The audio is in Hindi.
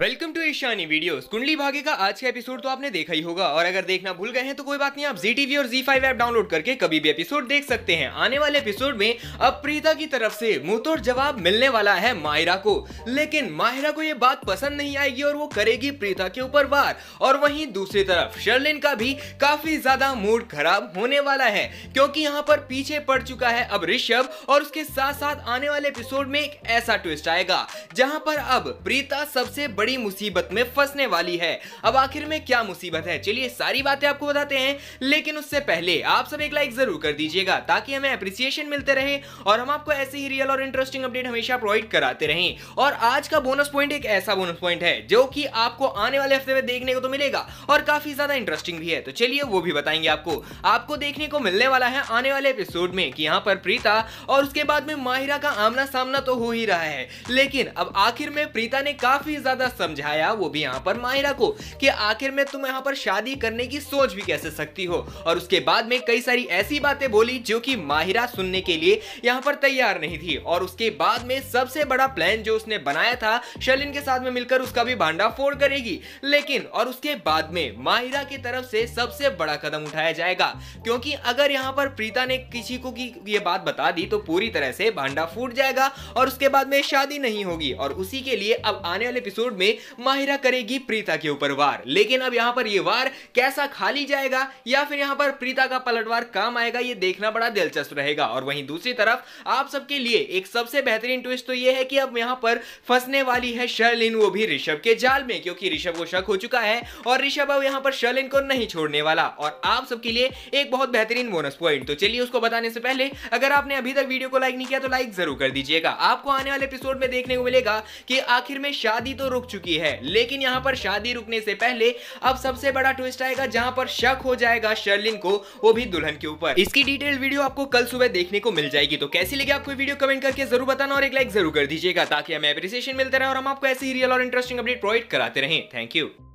वेलकम टू ईशानी वीडियोस कुंडली भाग्य का आज का एपिसोड तो आपने देखा ही होगा और अगर देखना भूल गए हैं तो कोई बात नहीं आप जी टीवी और जी फाइव ऐप डाउनलोड करके कभी भी एपिसोड देख सकते हैं आने वाले एपिसोड में अब प्रीता की तरफ से मुंह तोड़ जवाब मिलने वाला है माहिरा को लेकिन माहिरा को ये बात पसंद नहीं आएगी और वो करेगी प्रीता के ऊपर वार और वही दूसरी तरफ शर्लिन का भी काफी ज्यादा मूड खराब होने वाला है क्योंकि यहाँ पर पीछे पड़ चुका है अब ऋषभ और उसके साथ साथ आने वाले एपिसोड में एक ऐसा ट्विस्ट आएगा जहाँ पर अब प्रीता सबसे बड़ी बड़ी मुसीबत में फंसने वाली है अब आखिर में क्या मुसीबत है चलिए सारी बातें आपको बताते हैं लेकिन उससे पहले आप सब एक लाइक जरूर कर दीजिएगा ताकि हमें अप्रिसिएशन मिलते रहे और हम आपको ऐसे ही रियल और इंटरेस्टिंग अपडेट हमेशा प्रोवाइड कराते रहे और आज का बोनस पॉइंट एक ऐसा बोनस पॉइंट है जो की आपको आने वाले हफ्ते में देखने को तो मिलेगा और काफी ज्यादा इंटरेस्टिंग भी है तो चलिए वो भी बताएंगे आपको आपको देखने को मिलने वाला है आने वाले एपिसोड में कि यहाँ पर प्रीता और उसके बाद में माहिरा का आमना सामना तो हो ही रहा है लेकिन अब आखिर में प्रीता ने काफी ज्यादा समझाया वो भी यहाँ पर माहिरा को कि आखिर में तुम यहाँ पर शादी करने की सोच भी कैसे सकती हो और उसके बाद में कई सारी ऐसी बातें बोली जो कि माहिरा सुनने के लिए यहाँ पर तैयार नहीं थी और उसके बाद में सबसे बड़ा प्लान जो उसने बनाया था शलिन के साथ में मिलकर उसका भी भांडा फोड़ करेगी लेकिन और उसके बाद में माहिरा की तरफ से सबसे बड़ा कदम उठाया जाएगा क्योंकि अगर यहाँ पर प्रीता ने किसी को की ये बात बता दी तो पूरी तरह से भांडा फूट जाएगा और उसके बाद में शादी नहीं होगी और उसी के लिए अब आने वाले एपिसोड में माहिरा करेगी प्रीता के ऊपर वार लेकिन अब यहाँ पर ये वार कैसा खाली जाएगा या फिर यहाँ पर प्रीता का पलटवार काम आएगा ये देखना बड़ा दिलचस्प रहेगा और वहीं दूसरी तरफ आप सबके लिए एक सबसे बेहतरीन ट्विस्ट तो ये है कि अब यहाँ पर फंसने वाली है शर्लिन वो भी ऋषभ के जाल में क्योंकि ऋषभ को शक हो चुका है और ऋषभ अब यहाँ पर शर्लिन को नहीं छोड़ने वाला और आप सबके लिए एक बहुत बेहतरीन बोनस पॉइंट तो चलिए उसको बताने से पहले अगर आपने अभी तक वीडियो को लाइक नहीं किया तो लाइक जरूर कर दीजिएगा आपको आने वाले एपिसोड में देखने को मिलेगा कि आखिर में शादी तो रुक चुकी है लेकिन यहाँ पर शादी रुकने से पहले अब सबसे बड़ा ट्विस्ट आएगा जहाँ पर शक हो जाएगा शर्लिन को वो भी दुल्हन के ऊपर इसकी डिटेल वीडियो आपको कल सुबह देखने को मिल जाएगी तो कैसी लगी आपको वीडियो कमेंट करके जरूर बताना और एक लाइक जरूर कर दीजिएगा ताकि हमें अप्रिसिएशन मिलता रहे और हम आपको ऐसी रियल और इंटरेस्टिंग अपडेट प्रोवाइड कराते रहे थैंक यू